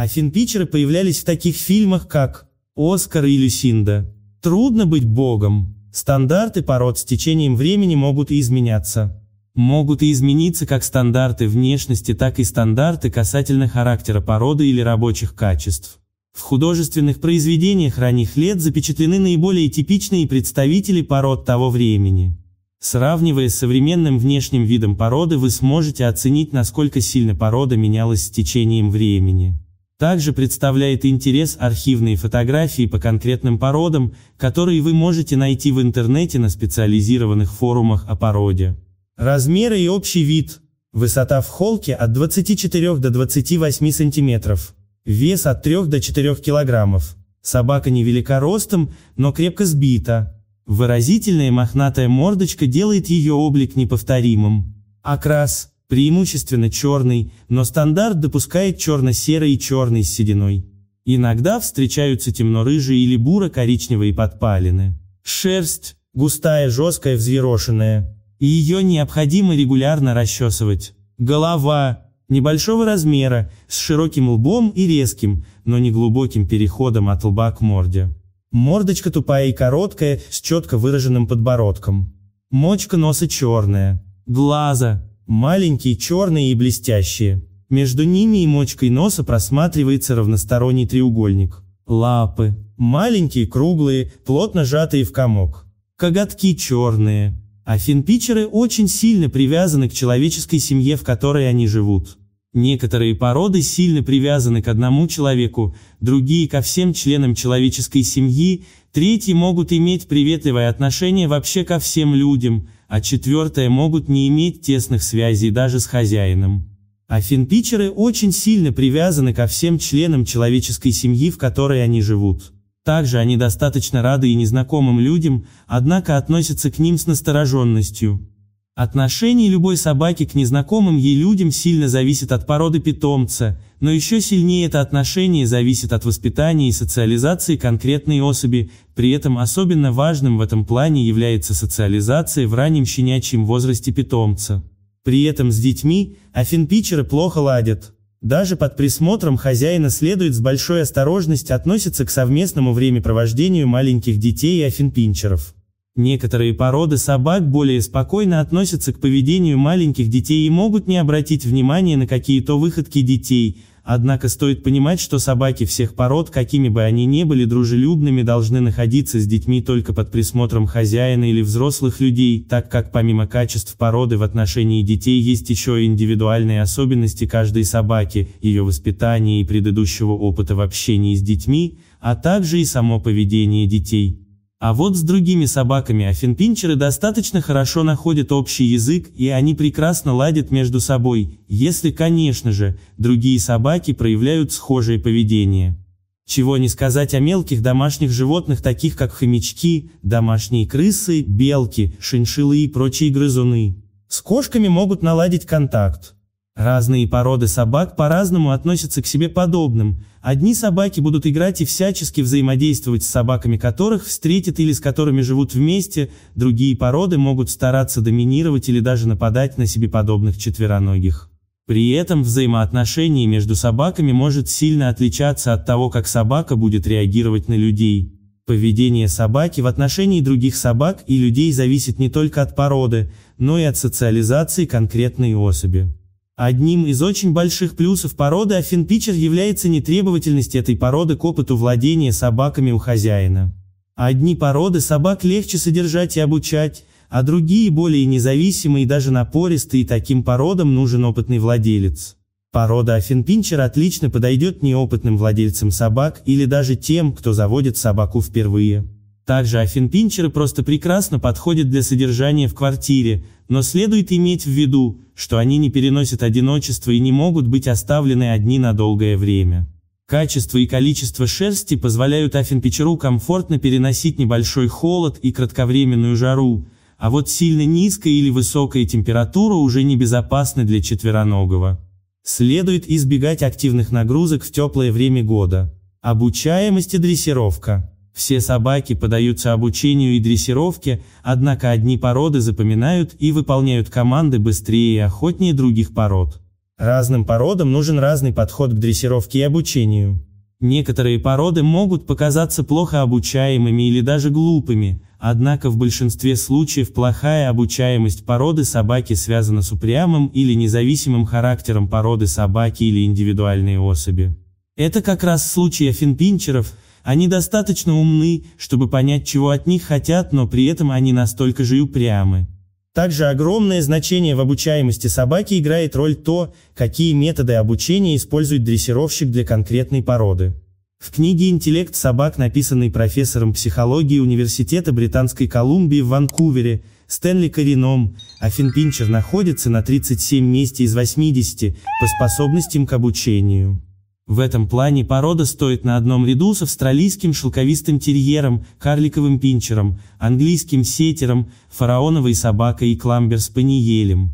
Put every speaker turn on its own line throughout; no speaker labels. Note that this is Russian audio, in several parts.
А финпичеры появлялись в таких фильмах, как «Оскар» и «Люсинда». Трудно быть богом. Стандарты пород с течением времени могут и изменяться. Могут и измениться как стандарты внешности, так и стандарты касательно характера породы или рабочих качеств. В художественных произведениях ранних лет запечатлены наиболее типичные представители пород того времени. Сравнивая с современным внешним видом породы вы сможете оценить насколько сильно порода менялась с течением времени. Также представляет интерес архивные фотографии по конкретным породам, которые вы можете найти в интернете на специализированных форумах о породе. Размеры и общий вид. Высота в холке от 24 до 28 сантиметров, Вес от 3 до 4 килограммов. Собака невелика ростом, но крепко сбита. Выразительная мохнатая мордочка делает ее облик неповторимым. Окрас преимущественно черный, но стандарт допускает черно-серый и черный с сединой. Иногда встречаются темно-рыжие или буро-коричневые подпалины. Шерсть – густая, жесткая, взъерошенная. И ее необходимо регулярно расчесывать. Голова – небольшого размера, с широким лбом и резким, но не глубоким переходом от лба к морде. Мордочка тупая и короткая, с четко выраженным подбородком. Мочка носа черная. Глаза Маленькие, черные и блестящие. Между ними и мочкой носа просматривается равносторонний треугольник. Лапы. Маленькие, круглые, плотно сжатые в комок. Коготки черные. Афинпичеры очень сильно привязаны к человеческой семье, в которой они живут. Некоторые породы сильно привязаны к одному человеку, другие ко всем членам человеческой семьи, третьи могут иметь приветливое отношение вообще ко всем людям – а четвертое могут не иметь тесных связей даже с хозяином. Афинпичеры очень сильно привязаны ко всем членам человеческой семьи, в которой они живут. Также они достаточно рады и незнакомым людям, однако относятся к ним с настороженностью. Отношение любой собаки к незнакомым ей людям сильно зависит от породы питомца, но еще сильнее это отношение зависит от воспитания и социализации конкретной особи, при этом особенно важным в этом плане является социализация в раннем щенячьем возрасте питомца. При этом с детьми афинпичеры плохо ладят. Даже под присмотром хозяина следует с большой осторожностью относиться к совместному времяпровождению маленьких детей и афинпинчеров. Некоторые породы собак более спокойно относятся к поведению маленьких детей и могут не обратить внимания на какие-то выходки детей, однако стоит понимать, что собаки всех пород, какими бы они ни были дружелюбными, должны находиться с детьми только под присмотром хозяина или взрослых людей, так как помимо качеств породы в отношении детей есть еще и индивидуальные особенности каждой собаки, ее воспитание и предыдущего опыта в общении с детьми, а также и само поведение детей. А вот с другими собаками афинпинчеры достаточно хорошо находят общий язык, и они прекрасно ладят между собой, если, конечно же, другие собаки проявляют схожее поведение. Чего не сказать о мелких домашних животных, таких как хомячки, домашние крысы, белки, шиншиллы и прочие грызуны. С кошками могут наладить контакт. Разные породы собак по-разному относятся к себе подобным. Одни собаки будут играть и всячески взаимодействовать с собаками которых встретят или с которыми живут вместе, другие породы могут стараться доминировать или даже нападать на себе подобных четвероногих. При этом взаимоотношение между собаками может сильно отличаться от того, как собака будет реагировать на людей. Поведение собаки в отношении других собак и людей зависит не только от породы, но и от социализации конкретной особи. Одним из очень больших плюсов породы Афинпичер является нетребовательность этой породы к опыту владения собаками у хозяина. Одни породы собак легче содержать и обучать, а другие более независимые и даже напористые, и таким породам нужен опытный владелец. Порода Афинпинчер отлично подойдет неопытным владельцам собак или даже тем, кто заводит собаку впервые. Также афинпинчеры просто прекрасно подходят для содержания в квартире, но следует иметь в виду, что они не переносят одиночество и не могут быть оставлены одни на долгое время. Качество и количество шерсти позволяют афинпичеру комфортно переносить небольшой холод и кратковременную жару, а вот сильно низкая или высокая температура уже небезопасна для четвероногого. Следует избегать активных нагрузок в теплое время года. Обучаемость и дрессировка. Все собаки подаются обучению и дрессировке, однако одни породы запоминают и выполняют команды быстрее и охотнее других пород. Разным породам нужен разный подход к дрессировке и обучению. Некоторые породы могут показаться плохо обучаемыми или даже глупыми, однако в большинстве случаев плохая обучаемость породы собаки связана с упрямым или независимым характером породы собаки или индивидуальной особи. Это как раз случай афинпинчеров – они достаточно умны, чтобы понять, чего от них хотят, но при этом они настолько же и упрямы. Также огромное значение в обучаемости собаки играет роль то, какие методы обучения использует дрессировщик для конкретной породы. В книге «Интеллект собак», написанной профессором психологии Университета Британской Колумбии в Ванкувере, Стэнли Корином, Афинпинчер находится на 37 месте из 80 по способностям к обучению. В этом плане порода стоит на одном ряду с австралийским шелковистым терьером, карликовым пинчером, английским сетером, фараоновой собакой и кламбер-спаниелем.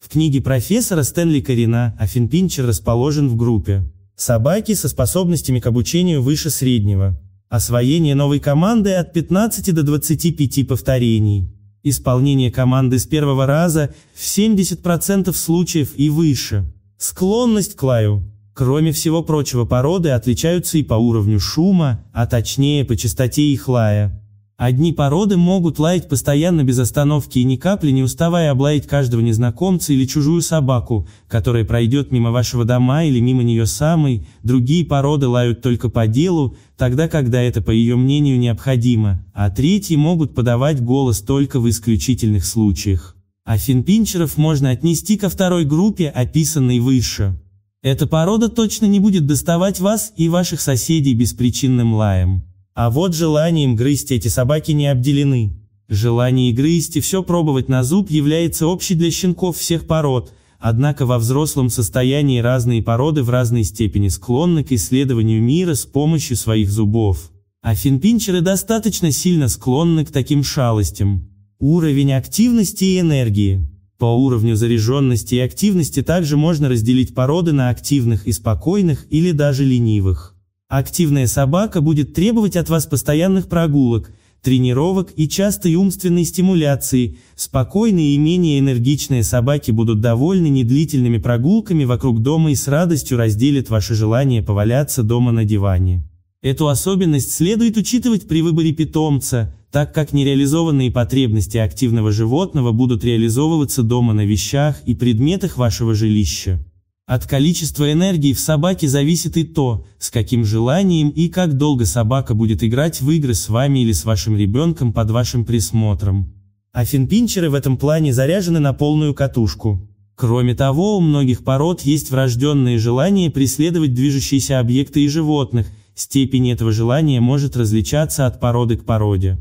В книге профессора Стэнли Карина Афинпинчер расположен в группе «Собаки со способностями к обучению выше среднего». Освоение новой команды от 15 до 25 повторений. Исполнение команды с первого раза в 70% случаев и выше. Склонность к лаю. Кроме всего прочего породы отличаются и по уровню шума, а точнее по частоте их лая. Одни породы могут лаять постоянно без остановки и ни капли не уставая облаять каждого незнакомца или чужую собаку, которая пройдет мимо вашего дома или мимо нее самой, другие породы лают только по делу, тогда когда это по ее мнению необходимо, а третьи могут подавать голос только в исключительных случаях. А финпинчеров можно отнести ко второй группе, описанной выше. Эта порода точно не будет доставать вас и ваших соседей беспричинным лаем. А вот желанием грызть эти собаки не обделены. Желание грызть и все пробовать на зуб является общей для щенков всех пород, однако во взрослом состоянии разные породы в разной степени склонны к исследованию мира с помощью своих зубов. А финпинчеры достаточно сильно склонны к таким шалостям. Уровень активности и энергии. По уровню заряженности и активности также можно разделить породы на активных и спокойных или даже ленивых. Активная собака будет требовать от вас постоянных прогулок, тренировок и частой умственной стимуляции, спокойные и менее энергичные собаки будут довольны недлительными прогулками вокруг дома и с радостью разделят ваше желание поваляться дома на диване. Эту особенность следует учитывать при выборе питомца, так как нереализованные потребности активного животного будут реализовываться дома на вещах и предметах вашего жилища. От количества энергии в собаке зависит и то, с каким желанием и как долго собака будет играть в игры с вами или с вашим ребенком под вашим присмотром. А финпинчеры в этом плане заряжены на полную катушку. Кроме того, у многих пород есть врожденные желания преследовать движущиеся объекты и животных, Степень этого желания может различаться от породы к породе.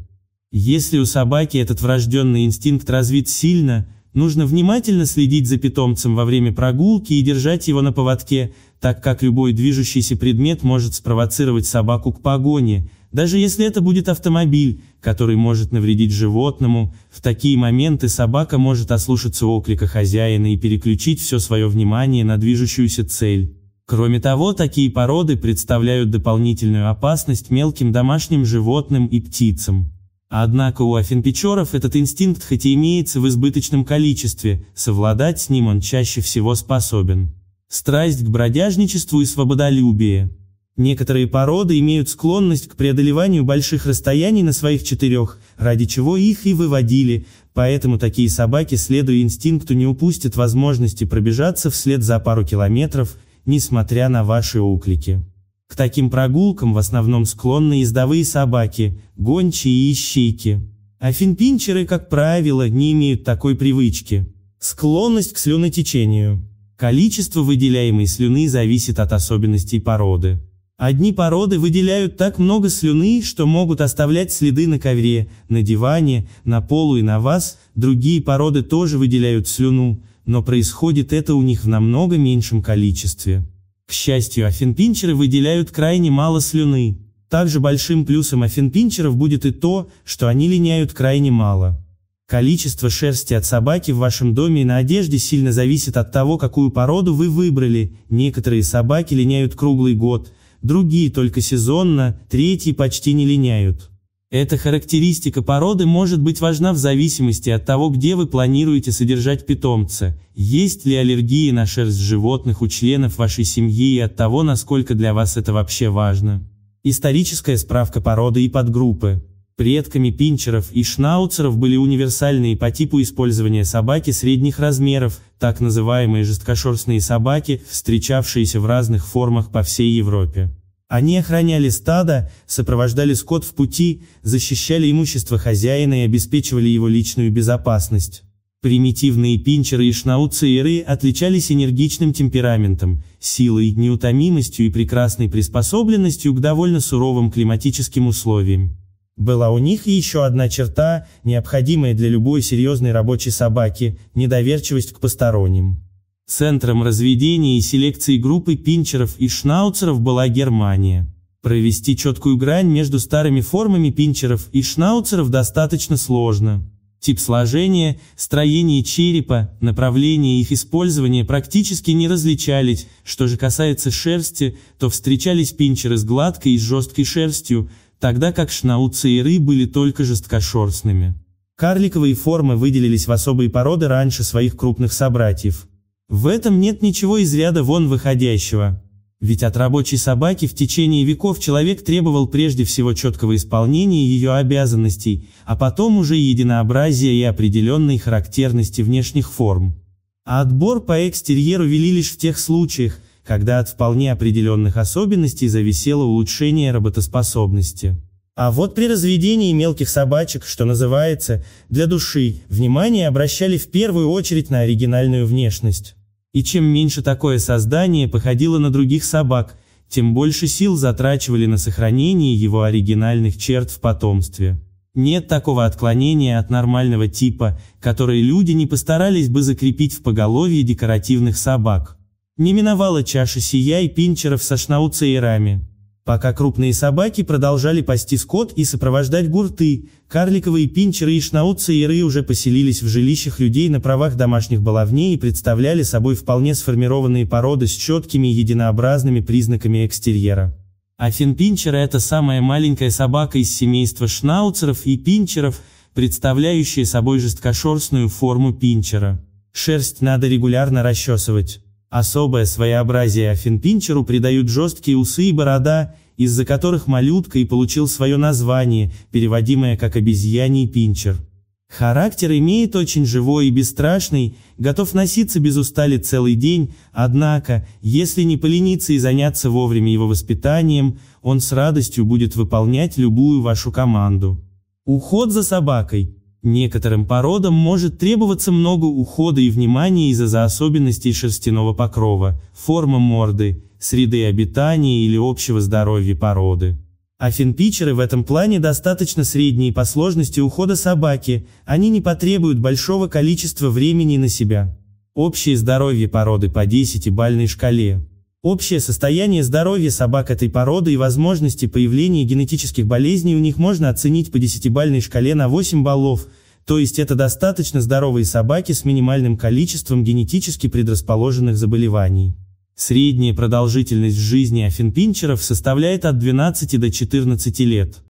Если у собаки этот врожденный инстинкт развит сильно, нужно внимательно следить за питомцем во время прогулки и держать его на поводке, так как любой движущийся предмет может спровоцировать собаку к погоне, даже если это будет автомобиль, который может навредить животному, в такие моменты собака может ослушаться окрика хозяина и переключить все свое внимание на движущуюся цель. Кроме того, такие породы представляют дополнительную опасность мелким домашним животным и птицам. Однако у афинпечоров этот инстинкт хоть и имеется в избыточном количестве, совладать с ним он чаще всего способен. Страсть к бродяжничеству и свободолюбие. Некоторые породы имеют склонность к преодолеванию больших расстояний на своих четырех, ради чего их и выводили, поэтому такие собаки, следуя инстинкту, не упустят возможности пробежаться вслед за пару километров, несмотря на ваши уклики. К таким прогулкам в основном склонны ездовые собаки, гончие и щейки. А финпинчеры, как правило, не имеют такой привычки. Склонность к слюнотечению. Количество выделяемой слюны зависит от особенностей породы. Одни породы выделяют так много слюны, что могут оставлять следы на ковре, на диване, на полу и на вас, другие породы тоже выделяют слюну, но происходит это у них в намного меньшем количестве. К счастью, афинпинчеры выделяют крайне мало слюны. Также большим плюсом афинпинчеров будет и то, что они линяют крайне мало. Количество шерсти от собаки в вашем доме и на одежде сильно зависит от того, какую породу вы выбрали. Некоторые собаки линяют круглый год, другие только сезонно, третьи почти не линяют. Эта характеристика породы может быть важна в зависимости от того, где вы планируете содержать питомца, есть ли аллергии на шерсть животных у членов вашей семьи и от того, насколько для вас это вообще важно. Историческая справка породы и подгруппы. Предками пинчеров и шнауцеров были универсальные по типу использования собаки средних размеров, так называемые жесткошерстные собаки, встречавшиеся в разных формах по всей Европе. Они охраняли стадо, сопровождали скот в пути, защищали имущество хозяина и обеспечивали его личную безопасность. Примитивные пинчеры и шнауцеры отличались энергичным темпераментом, силой, неутомимостью и прекрасной приспособленностью к довольно суровым климатическим условиям. Была у них и еще одна черта, необходимая для любой серьезной рабочей собаки – недоверчивость к посторонним. Центром разведения и селекции группы пинчеров и шнауцеров была Германия. Провести четкую грань между старыми формами пинчеров и шнауцеров достаточно сложно. Тип сложения, строение черепа, направление их использования практически не различались. Что же касается шерсти, то встречались пинчеры с гладкой и с жесткой шерстью, тогда как шнауцеры были только жесткошерстными. Карликовые формы выделились в особые породы раньше своих крупных собратьев. В этом нет ничего из ряда вон выходящего. Ведь от рабочей собаки в течение веков человек требовал прежде всего четкого исполнения ее обязанностей, а потом уже единообразия и определенной характерности внешних форм. А отбор по экстерьеру вели лишь в тех случаях, когда от вполне определенных особенностей зависело улучшение работоспособности. А вот при разведении мелких собачек, что называется, для души, внимание обращали в первую очередь на оригинальную внешность. И чем меньше такое создание походило на других собак, тем больше сил затрачивали на сохранение его оригинальных черт в потомстве. Нет такого отклонения от нормального типа, которое люди не постарались бы закрепить в поголовье декоративных собак. Не миновала чаша сия и пинчеров со шнауцеерами. Пока крупные собаки продолжали пасти скот и сопровождать гурты, карликовые пинчеры и шнауцееры уже поселились в жилищах людей на правах домашних баловней и представляли собой вполне сформированные породы с четкими единообразными признаками экстерьера. Афинпинчер – это самая маленькая собака из семейства шнауцеров и пинчеров, представляющая собой жесткошерстную форму пинчера. Шерсть надо регулярно расчесывать. Особое своеобразие Афинпинчеру придают жесткие усы и борода, из-за которых малютка и получил свое название, переводимое как обезьяний пинчер. Характер имеет очень живой и бесстрашный, готов носиться без устали целый день, однако, если не полениться и заняться вовремя его воспитанием, он с радостью будет выполнять любую вашу команду. Уход за собакой – Некоторым породам может требоваться много ухода и внимания из-за особенностей шерстяного покрова, формы морды, среды обитания или общего здоровья породы. Афинпичеры в этом плане достаточно средние по сложности ухода собаки, они не потребуют большого количества времени на себя. Общее здоровье породы по 10-бальной шкале. Общее состояние здоровья собак этой породы и возможности появления генетических болезней у них можно оценить по десятибальной шкале на 8 баллов, то есть это достаточно здоровые собаки с минимальным количеством генетически предрасположенных заболеваний. Средняя продолжительность жизни афинпинчеров составляет от 12 до 14 лет.